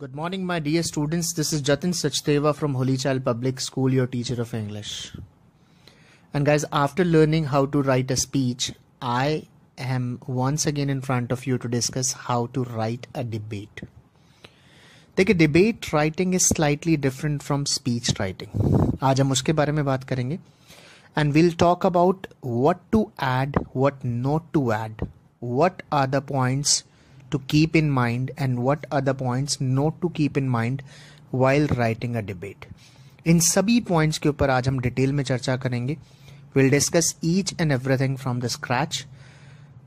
Good morning, my dear students. This is Jatin Sachdeva from Holy Child Public School, your teacher of English. And guys, after learning how to write a speech, I am once again in front of you to discuss how to write a debate. Take a debate writing is slightly different from speech writing. And we will talk about what to add, what not to add, what are the points. to keep in mind and what other points note to keep in mind while writing a debate इन सभी points के ऊपर आज हम detail में चर्चा करेंगे will discuss each and everything from the scratch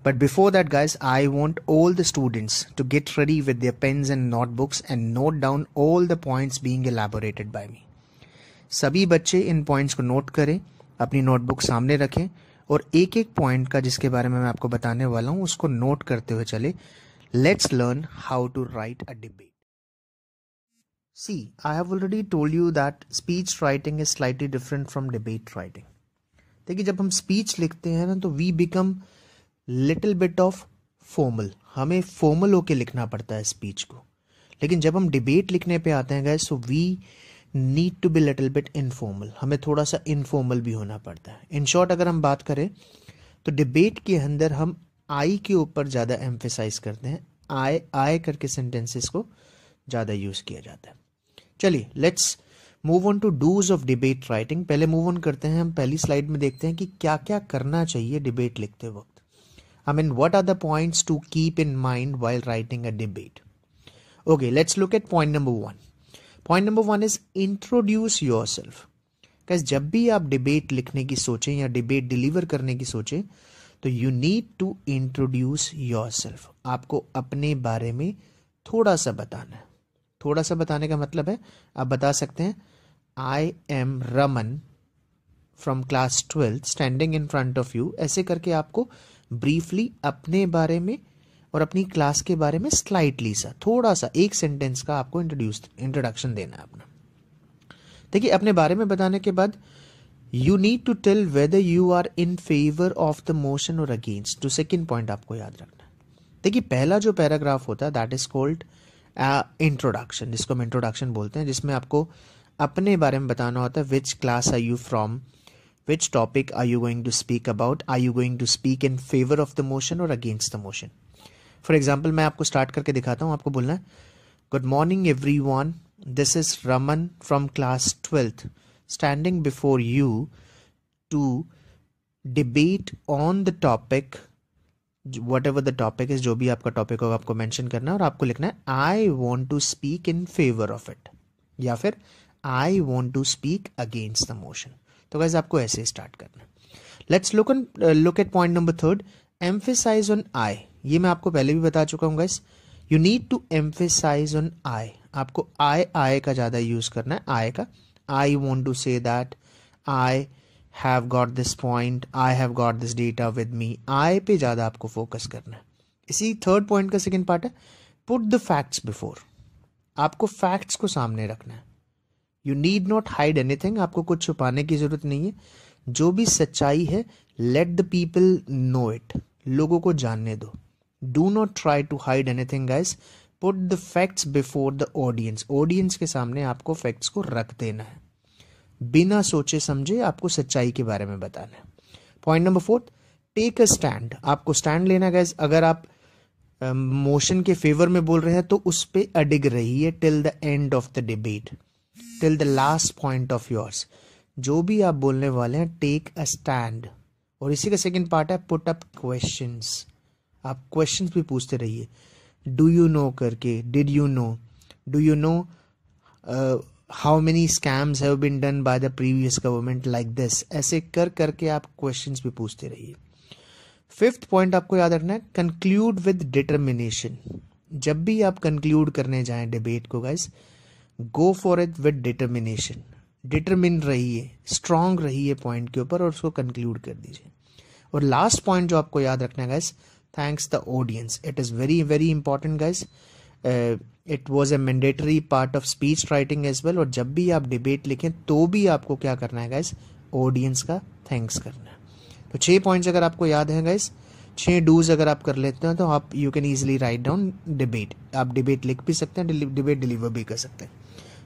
But before that, guys, I want all the students to get ready with their pens and notebooks and note down all the points being elaborated by me. सभी बच्चे इन points को note करें अपनी notebook सामने रखें और एक एक पॉइंट का जिसके बारे में मैं आपको बताने वाला हूँ उसको नोट करते हुए चले Let's learn how to write a debate. See, I have already told you that speech writing is slightly different from debate writing. देखिए जब हम स्पीच लिखते हैं ना तो we become little bit of formal हमें फॉर्मल होके लिखना पड़ता है स्पीच को लेकिन जब हम डिबेट लिखने पे आते हैं गए so we need to be little bit informal हमें थोड़ा सा इनफॉर्मल भी होना पड़ता है इन शॉर्ट अगर हम बात करें तो डिबेट के अंदर हम आई के ऊपर ज़्यादा एम्फेसाइज करते हैं आए आए करके सेंटेंसेस को ज़्यादा यूज़ किया जाता है चलिए let's move on to do's of debate writing पहले मूव ऑन करते हैं हम पहली स्लाइड में देखते हैं कि क्या क्या करना चाहिए डिबेट लिखते वक्त I mean what are the points to keep in mind while writing a debate okay let's look at point number one point number one is introduce yourself जब भी आप डिबेट लिखने की सोचें या डिबेट डिलीवर करने की सोचें तो you need to introduce your आपको अपने बारे में थोड़ा सा बताना है थोड़ा सा बताने का मतलब है आप बता सकते हैं I am Raman from class twelfth standing in front of you ऐसे करके आपको ब्रीफली अपने बारे में और अपनी क्लास के बारे में स्लाइटली सा थोड़ा सा एक सेंटेंस का आपको इंट्रोड्यूस इंट्रोडक्शन देना है अपना देखिए अपने बारे में बताने के बाद you need to tell whether you are in favour of the motion और अगेंस्ट टू सेकेंड पॉइंट आपको याद रखना देखिए पहला जो पैराग्राफ होता है दैट इज कोल्ड इंट्रोडक्शन जिसको हम इंट्रोडक्शन बोलते हैं जिसमें आपको अपने बारे में बताना होता है which class are you from which topic are you going to speak about are you going to speak in favour of the motion और against the motion for example मैं आपको स्टार्ट करके दिखाता हूँ आपको बोलना है good morning everyone this is Raman from class twelfth standing before you to debate on the topic whatever the topic is जो भी आपका टॉपिक होगा आपको मेंशन करना है और आपको लिखना है I want to speak in favour of it या फिर I want to speak against the motion तो गैस आपको ऐसे स्टार्ट करना है let's look look at point number third emphasise on I ये मैं आपको पहले भी बता चुका हूँ guys you need to emphasise on I आपको आई आई का ज़्यादा यूज़ करना है आई का I want to say that I have got this point, I have got this data with me. I पे ज़्यादा आपको focus करना है इसी थर्ड पॉइंट का सेकेंड पार्ट है पुट द फैक्ट्स बिफोर आपको फैक्ट्स को सामने रखना है you need not hide anything आपको कुछ छुपाने की ज़रूरत नहीं है जो भी सच्चाई है let the people know it लोगों को जानने दो do not try to hide anything guys put the facts before the audience audience के सामने आपको फैक्ट्स को रख देना है बिना सोचे समझे आपको सच्चाई के बारे में बताना है point number fourth take a stand आपको स्टैंड लेना गैस अगर आप मोशन um, uh, के फेवर में बोल रहे हैं तो उस पर अडिग रहिए till the end of the debate till the last point of yours जो भी आप बोलने वाले हैं टेक अ स्टैंड और इसी का सेकेंड पार्ट है पुट अप क्वेश्चंस आप क्वेश्चंस भी पूछते रहिए डू यू नो करके did you know do you know how many scams have been done by the previous government like this ऐसे कर करके आप क्वेश्चंस भी पूछते रहिए फिफ्थ पॉइंट आपको याद रखना है कंक्लूड विद डिटर्मिनेशन जब भी आप कंक्लूड करने जाएं डिबेट को guys go for it with determination determine रहिए स्ट्रांग रहिए पॉइंट के ऊपर और उसको कंक्लूड कर दीजिए और लास्ट पॉइंट जो आपको याद रखना है guys thanks the audience it is very very important guys uh, it was a mandatory part of speech writing as well और जब भी आप debate लिखें तो भी आपको क्या करना है guys audience का thanks करना है तो छः points अगर आपको याद है guys छः do's अगर आप कर लेते हैं तो आप you can easily write down debate आप debate लिख भी सकते हैं debate deliver भी कर सकते हैं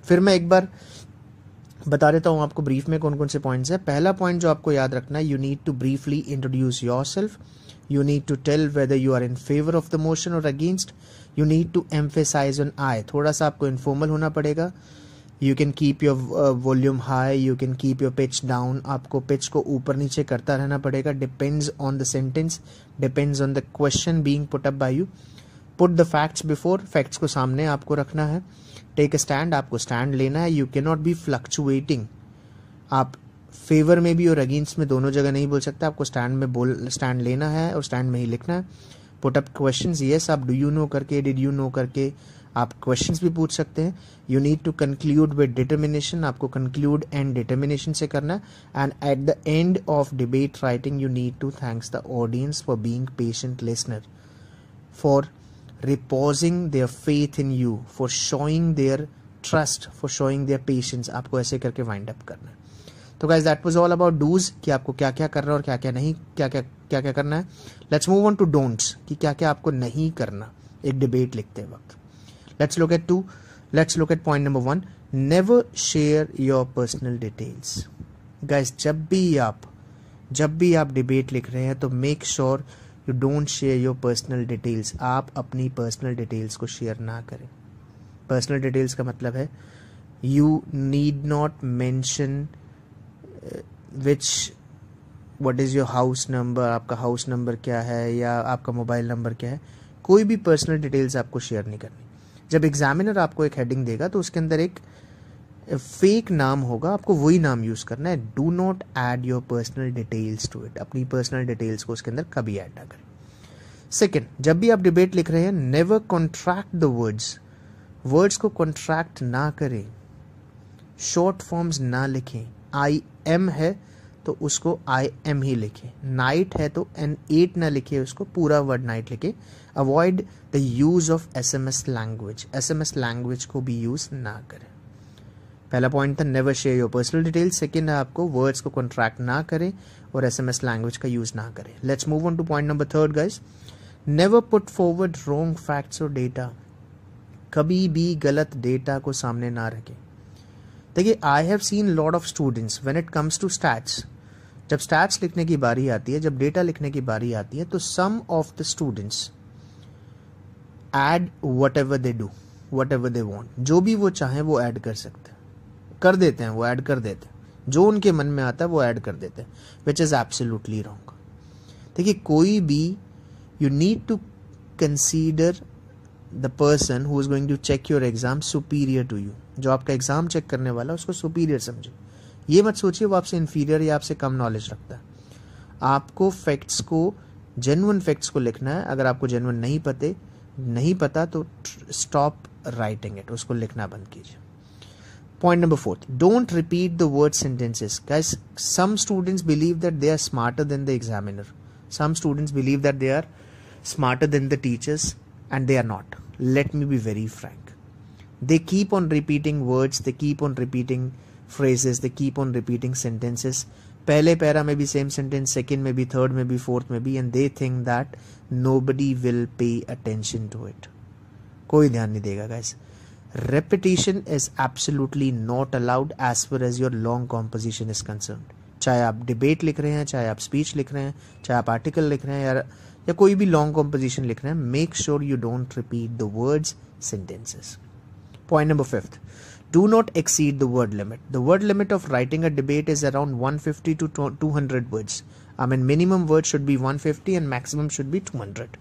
फिर मैं एक बार बता देता हूँ आपको ब्रीफ में कौन कौन से पॉइंट्स हैं पहला पॉइंट जो आपको याद रखना है you need to briefly introduce yourself You need to tell whether you are in favor of the motion or against. You need to emphasize on I. थोड़ा सा आपको informal होना पड़ेगा you can keep your volume high you can keep your pitch down आपको pitch को ऊपर नीचे करता रहना पड़ेगा depends on the sentence depends on the question being put up by you put the facts before facts को सामने आपको रखना है टेक अ स्टैंड आपको स्टैंड लेना है you can not be fluctuating आप फेवर में भी और अगेंस्ट में दोनों जगह नहीं बोल सकते आपको स्टैंड में बोल स्टैंड लेना है और स्टैंड में ही लिखना है पुट अप क्वेश्चन येस आप डू यू नो करके डिड यू नो करके आप क्वेश्चन भी पूछ सकते हैं you need to conclude with determination आपको कंक्लूड एंड डिटर्मिनेशन से करना है and at the end of debate writing you need to thanks the audience for being patient listener for reposing their faith in you for showing their trust for showing their patience आपको ऐसे करके wind up करना है तो guys that was all about do's कि आपको क्या क्या करना है और क्या क्या नहीं क्या क्या क्या क्या करना है let's move on to don'ts कि क्या क्या आपको नहीं करना एक डिबेट लिखते वक्त let's look at to let's look at point number one never share your personal details guys जब भी आप जब भी आप डिबेट लिख रहे हैं तो make sure you don't share your personal details आप अपनी पर्सनल डिटेल्स को शेयर ना करें पर्सनल डिटेल्स का मतलब है you need not mention which what is your house number आपका हाउस नंबर क्या है या आपका मोबाइल नंबर क्या है कोई भी पर्सनल डिटेल्स आपको शेयर नहीं करनी जब एग्जामिनर आपको एक हेडिंग देगा तो उसके अंदर एक फेक नाम होगा आपको वही नाम यूज़ करना है do not add your personal details to it अपनी पर्सनल डिटेल्स को उसके अंदर कभी ऐड ना करें सेकेंड जब भी आप डिबेट लिख रहे हैं never contract the words words को कॉन्ट्रैक्ट ना करें शॉर्ट फॉर्म्स ना लिखें आई एम है तो उसको आई एम ही लिखे नाइट है तो एन एट ना लिखे उसको पूरा वर्ड नाइट लिखे avoid the use of S M S language S M S language को भी यूज़ ना करें पहला पॉइंट था never share your personal detail second है आपको वर्ड्स को कॉन्ट्रैक्ट ना करें और एस एम एस लैंग्वेज का यूज़ ना करें let's move on to point number third guys never put forward wrong facts और डेटा कभी भी गलत डेटा को सामने ना रखें देखिए I have seen lot of students when it comes to stats जब स्टैट्स लिखने की बारी आती है जब डेटा लिखने की बारी आती है तो some of the students add whatever they do whatever they want जो भी वो चाहें वो ऐड कर सकते हैं कर देते हैं वो ऐड कर देते हैं जो उनके मन में आता है वो ऐड कर देते हैं विच इज़ एब्सोल्युटली रॉन्ग देखिए कोई भी you need to consider the person who is going to check your exam superior to you जो आपका एग्ज़ाम चेक करने वाला है उसको सुपीरियर समझे ये मत सोचिए वो आपसे इन्फीरियर या आपसे कम नॉलेज रखता है आपको फैक्ट्स को जेनुअन फैक्ट्स को लिखना है अगर आपको जेनुअन नहीं पते नहीं पता तो स्टॉप राइटिंग इट उसको लिखना बंद कीजिए point number fourth don't repeat the word sentences guys some students believe that they are smarter than the examiner some students believe that they are smarter than the teachers and they are not let me be very frank They keep on repeating words, they keep on repeating phrases, they keep on repeating sentences. पहले para में भी same sentence second में भी third में भी fourth में भी and they think that nobody will pay attention to it कोई ध्यान नहीं देगा guys repetition is absolutely not allowed as far as your long composition is concern चाहे आप डिबेट लिख रहे हैं चाहे आप स्पीच लिख रहे हैं चाहे आप आर्टिकल लिख रहे हैं या, या कोई भी लॉन्ग कॉम्पोजिशन लिख रहे हैं make sure you don't repeat the words sentences Point number fifth do not exceed the word limit. The word limit of writing a debate is around 150 to 200 words. I mean, minimum words should be 150 and maximum should be 200.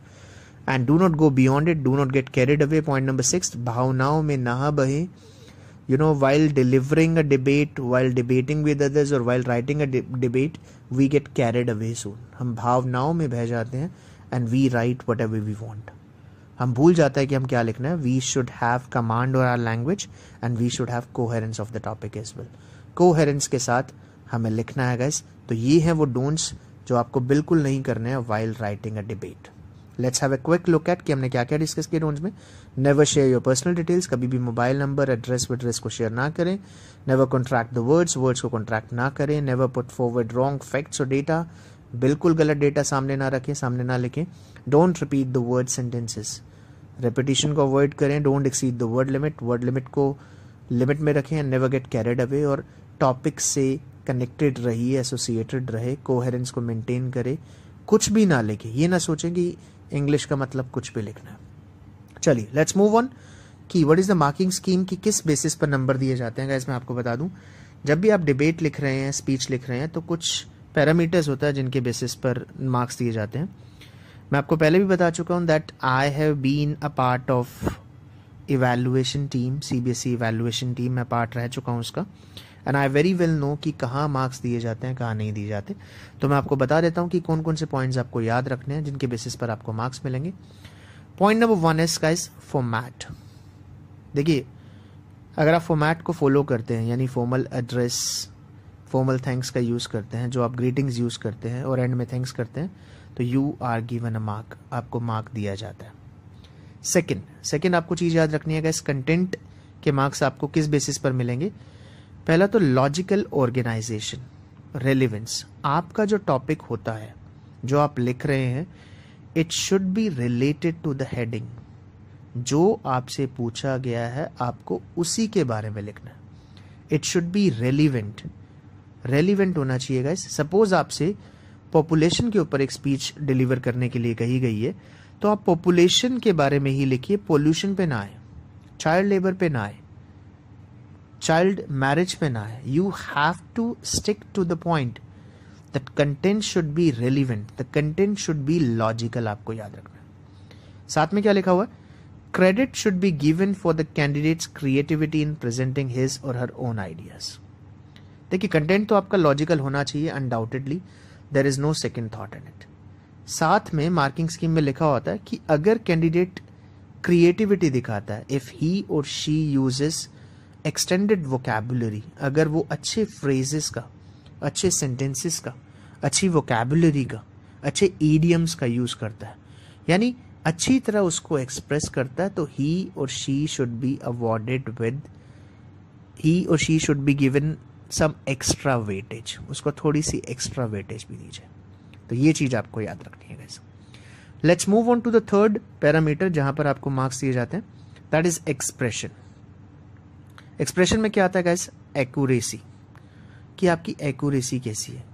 And do not go beyond it. Do not get carried away. Point number six: Bhavanao mein naha bahe. You know, while delivering a debate, while debating with others, or while writing a de- debate, we get carried away soon. हम भावनाओं में बह जाते and we write whatever we want. हम भूल जाते हैं कि हम क्या लिखना है वी शुड हैव कमांड और our language and we should have coherence of the topic as well coherence के साथ हमें लिखना है गैस तो ये है वो डोंट्स जो आपको बिल्कुल नहीं करने हैं while writing a debate let's have a quick look at कि हमने क्या क्या डिस्कस किया डोंट्स में never share your personal details कभी भी मोबाइल नंबर एड्रेस वेड्रेस को शेयर ना करें never contract the words words को कॉन्ट्रैक्ट ना करें never put forward wrong facts और डेटा बिल्कुल गलत डेटा सामने ना रखें सामने ना लिखें don't repeat the word sentences repetition को अवॉइड करें don't exceed the word limit word limit को लिमिट में रखें and never get carried away और टॉपिक से कनेक्टेड रहिए एसोसिएटेड रहे कोहेरेंस को मेंटेन करे कुछ भी ना लिखे ये ना सोचें कि इंग्लिश का मतलब कुछ भी लिखना है चलिए लेट्स मूव ऑन की what is the marking scheme की किस बेसिस पर नंबर दिए जाते हैं मैं आपको बता दूं जब भी आप डिबेट लिख रहे हैं स्पीच लिख रहे हैं तो कुछ पैरामीटर्स होता है जिनके बेसिस पर मार्क्स दिए जाते हैं मैं आपको पहले भी बता चुका हूँ that I have been a part of evaluation team C B S E evaluation team मैं पार्ट रह चुका हूँ उसका and I very well know कि कहाँ मार्क्स दिए जाते हैं कहाँ नहीं दिए जाते तो मैं आपको बता देता हूँ कि कौन कौन से पॉइंट्स आपको याद रखने हैं जिनके बेसिस पर आपको मार्क्स मिलेंगे पॉइंट नंबर वन एस का इज फॉर्मैट देखिए अगर आप फॉर्मैट को फॉलो करते हैं यानी फॉर्मल एड्रेस फॉर्मल थैंक्स का यूज़ करते हैं जो आप ग्रीटिंग्स यूज़ करते हैं और एंड में थैंक्स करते हैं तो you are given a mark आपको मार्क दिया जाता है सेकेंड सेकेंड आपको चीज़ याद रखनी है कि इस कंटेंट के मार्क्स आपको किस बेसिस पर मिलेंगे पहला तो लॉजिकल ऑर्गेनाइजेशन रेलिवेंस आपका जो टॉपिक होता है जो आप लिख रहे हैं it should be related to the heading जो आपसे पूछा गया है आपको उसी के बारे में लिखना है it should be relevant relevant होना चाहिए गाइस सपोज आपसे पॉपुलेशन के ऊपर एक स्पीच डिलीवर करने के लिए कही गई है तो आप पॉपुलेशन के बारे में ही लिखिए पोल्यूशन पे ना आए चाइल्ड लेबर पे ना आए चाइल्ड मैरिज पे ना आए you have to stick to the point that content should be relevant the content should be logical आपको याद रखना साथ में क्या लिखा हुआ है should be given for the the creativity in presenting presenting और हर ओन आइडियाज देखिए कंटेंट तो आपका लॉजिकल होना चाहिए undoubtedly there is no second thought in it साथ में मार्किंग स्कीम में लिखा होता है कि अगर कैंडिडेट क्रिएटिविटी दिखाता है if he or she uses extended vocabulary अगर वो अच्छे फ्रेजेस का अच्छे सेंटेंसेस का अच्छी वोकेबुलरी का अच्छे ईडियम्स का यूज़ करता है यानी अच्छी तरह उसको एक्सप्रेस करता है तो he or she should be awarded with he or she should be given some extra weightage उसको थोड़ी सी एक्स्ट्रा वेटेज भी दीजिए तो ये चीज़ आपको याद रखनी है let's move on to the third parameter जहां पर आपको मार्क्स दिए जाते हैं दैट इज एक्सप्रेशन एक्सप्रेशन में क्या आता है गैस एक्यूरेसी कि आपकी एक्यूरेसी कैसी है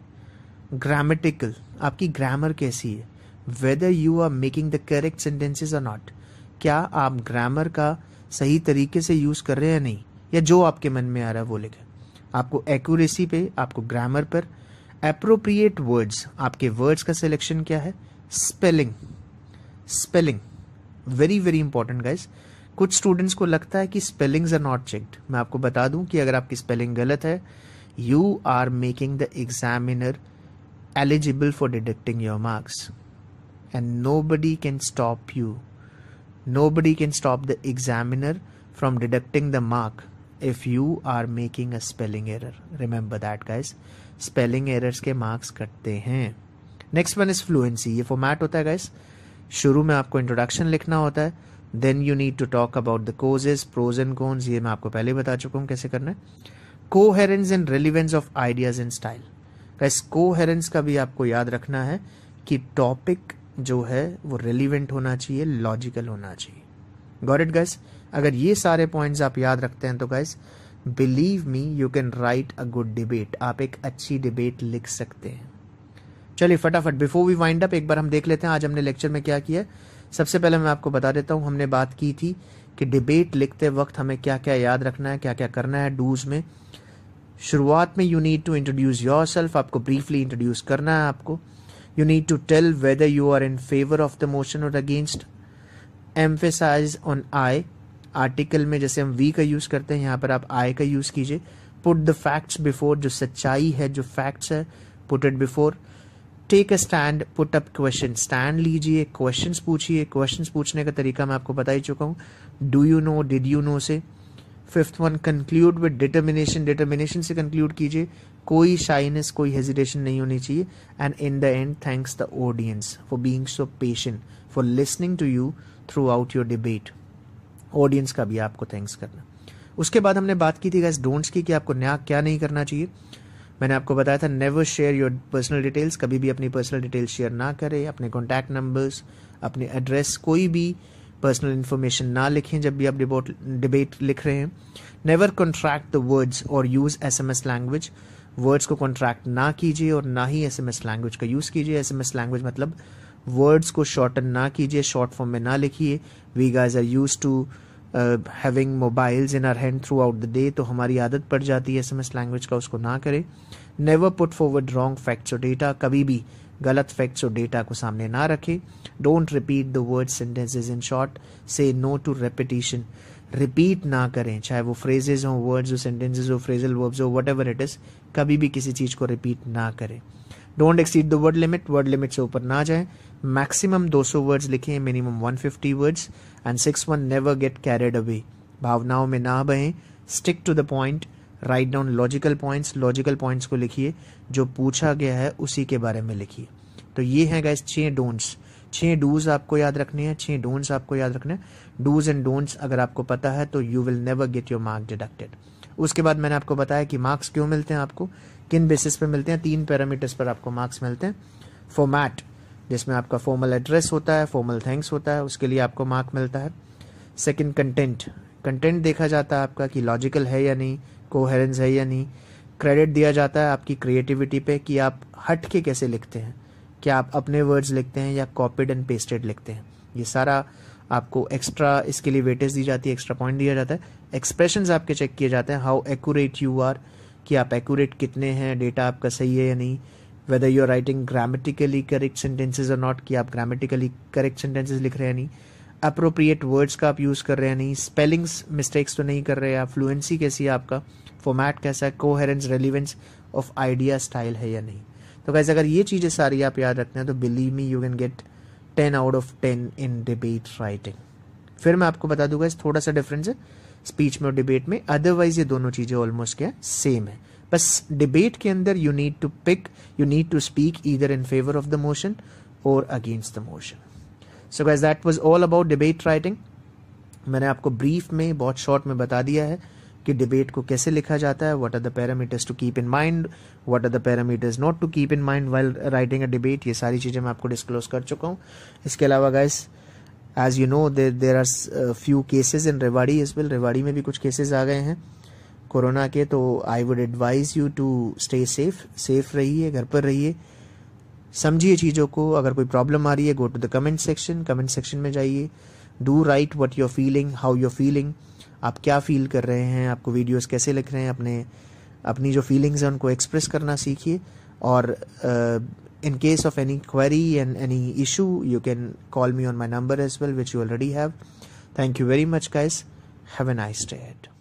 ग्रामेटिकल आपकी ग्रामर कैसी है whether you are making the correct sentences or not क्या आप ग्रामर का सही तरीके से यूज़ कर रहे हैं या नहीं या जो आपके मन में आ रहा है वो लिखे आपको एक्यूरेसी पे आपको ग्रामर पर अप्रोप्रिएट वर्ड्स आपके वर्ड्स का सिलेक्शन क्या है spelling spelling very very important guys कुछ स्टूडेंट्स को लगता है कि स्पेलिंग्स आर नॉट चेक्ड मैं आपको बता दूं कि अगर आपकी स्पेलिंग गलत है you are making the examiner eligible for deducting your marks and nobody can stop you nobody can stop the examiner from deducting the mark if you are making a spelling error remember that guys spelling errors के marks कटते हैं next one is fluency ये format होता है guys शुरू में आपको introduction लिखना होता है then you need to talk about the causes pros and cons ये मैं आपको पहले बता चुका हूँ कैसे करना है coherence and relevance of ideas and style guys coherence का भी आपको याद रखना है कि टॉपिक जो है वो रेलिवेंट होना चाहिए लॉजिकल होना चाहिए गॉट इट गाइस अगर ये सारे पॉइंट्स आप याद रखते हैं तो guys believe me you can write a good debate आप एक अच्छी डिबेट लिख सकते हैं चलिए फटाफट बिफोर वी वाइंड अप एक बार हम देख लेते हैं आज हमने लेक्चर में क्या किया सबसे पहले मैं आपको बता देता हूं हमने बात की थी कि डिबेट लिखते वक्त हमें क्या क्या याद रखना है क्या क्या करना है डूज में शुरुआत में you need to introduce yourself आपको ब्रीफली इंट्रोड्यूस करना है आपको you need to tell whether you are in favour of the motion और against emphasize on I article में जैसे हम वी का यूज़ करते हैं यहाँ पर आप आई का यूज़ कीजिए पुट द फैक्ट्स बिफोर जो सच्चाई है जो फैक्ट्स है put it before take a stand put up question stand लीजिए क्वेश्चन पूछिए क्वेश्चन पूछने का तरीका मैं आपको बता ही चुका हूँ do you know did you know से fifth one conclude with determination determination से कंक्लूड कीजिए कोई शाइनेस कोई हेजिटेशन नहीं होनी चाहिए and in the end thanks the audience for being so patient for listening to you throughout your debate audience का भी आपको थैंक्स करना उसके बाद हमने बात की थी गैस डोंट्स की कि आपको नया क्या नहीं करना चाहिए मैंने आपको बताया था never share your personal details कभी भी अपनी पर्सनल डिटेल्स शेयर ना करें अपने कॉन्टैक्ट नंबर्स अपने एड्रेस कोई भी पर्सनल इन्फॉर्मेशन ना लिखें जब भी आप डिबोट डिबेट लिख रहे हैं never contract the words or use S M S language words को कॉन्ट्रैक्ट ना कीजिए और ना ही एस एम एस लैंग्वेज का यूज़ कीजिए एस एम एस लैंग्वेज मतलब वर्ड्स को शॉर्टन ना कीजिए शॉर्ट फॉर्म में ना लिखिए we guys are used to having mobiles in our hand throughout the day तो हमारी आदत पड़ जाती है एस लैंग्वेज का उसको ना करें never put forward wrong facts और डेटा कभी भी गलत फैक्ट्स और डेटा को सामने ना रखें don't repeat the word sentences in short से नो टू रेपिटेशन रिपीट ना करें चाहे वो फ्रेजेज हों वर्ड्स हो सेंटेंसेज हो फ्रेजल वर्ब्स हो वट एवर इट इज़ कभी भी किसी चीज़ को रिपीट ना करें don't exceed the word limit word limit से ऊपर ना जाए मैक्सिमम 200 वर्ड्स लिखें minimum 150 words and six one never get carried away भावनाओं में ना बहें stick to the point write down logical points logical points को लिखिए जो पूछा गया है उसी के बारे में लिखिए तो ये हैं गाइस छः डोंट्स छः डूज आपको याद रखने हैं छः डोंट्स आपको याद रखने हैं डूज एंड डोंट्स अगर आपको पता है तो you will never get your marks deducted उसके बाद मैंने आपको बताया कि मार्क्स क्यों मिलते हैं आपको किन बेसिस पे मिलते हैं तीन पैरामीटर्स पर आपको मार्क्स मिलते हैं फॉर्मैट जिसमें आपका फॉर्मल एड्रेस होता है फॉर्मल थैंक्स होता है उसके लिए आपको मार्क मिलता है सेकंड कंटेंट कंटेंट देखा जाता है आपका कि लॉजिकल है या नहीं कोहेरेंस है या नहीं क्रेडिट दिया जाता है आपकी क्रिएटिविटी पे कि आप हट के कैसे लिखते हैं क्या आप अपने वर्ड्स लिखते हैं या कॉपीड एंड पेस्टेड लिखते हैं ये सारा आपको एक्स्ट्रा इसके लिए वेटेज दी जाती है एक्स्ट्रा पॉइंट दिया जाता है एक्सप्रेशन आपके चेक किए जाते हैं हाउ एक्यूरेट यू आर कि आप एक्यूरेट कितने हैं डेटा आपका सही है या नहीं whether you are writing grammatically correct sentences or not कि आप ग्रामेटिकली करेक्ट सेंटेंसेज लिख रहे हैं नहीं अप्रोप्रिएट वर्ड्स का आप यूज़ कर रहे हैं नहीं स्पेलिंग्स मिस्टेक्स तो नहीं कर रहे आप फ्लुएंसी कैसी है आपका फॉर्मैट कैसा है coherence relevance of idea style है या नहीं तो कैसे अगर ये चीज़ें सारी आप याद रखते हैं तो believe me you can get ten out of ten in debate writing फिर मैं आपको बता दूंगा इस थोड़ा सा डिफरेंस है स्पीच में और डिबेट में अदरवाइज ये दोनों चीज़ें ऑलमोस्ट क्या सेम है बस डिबेट के अंदर you need to pick you need to speak either in favour of the motion और against the motion so guys that was all about debate writing मैंने आपको ब्रीफ में बहुत शॉर्ट में बता दिया है कि डिबेट को कैसे लिखा जाता है what are the parameters to keep in mind what are the parameters not to keep in mind while writing a debate ये सारी चीज़ें मैं आपको डिस्क्लोज कर चुका हूँ इसके अलावा guys as you know there are few cases in Rewari इस बिल रेवाड़ी में भी कुछ केसेज आ गए हैं कोरोना के तो I would advise you to stay safe safe रहिए घर पर रहिए समझिए चीज़ों को अगर कोई प्रॉब्लम आ रही है go to the comment section comment section में जाइए do write what your feeling how your feeling आप क्या फील कर रहे हैं आपको वीडियोस कैसे लिख रहे हैं अपने अपनी जो फीलिंग्स हैं उनको एक्सप्रेस करना सीखिए और in case of any query and any issue you can call me on my number as well which you already have thank you very much guys have a nice day eight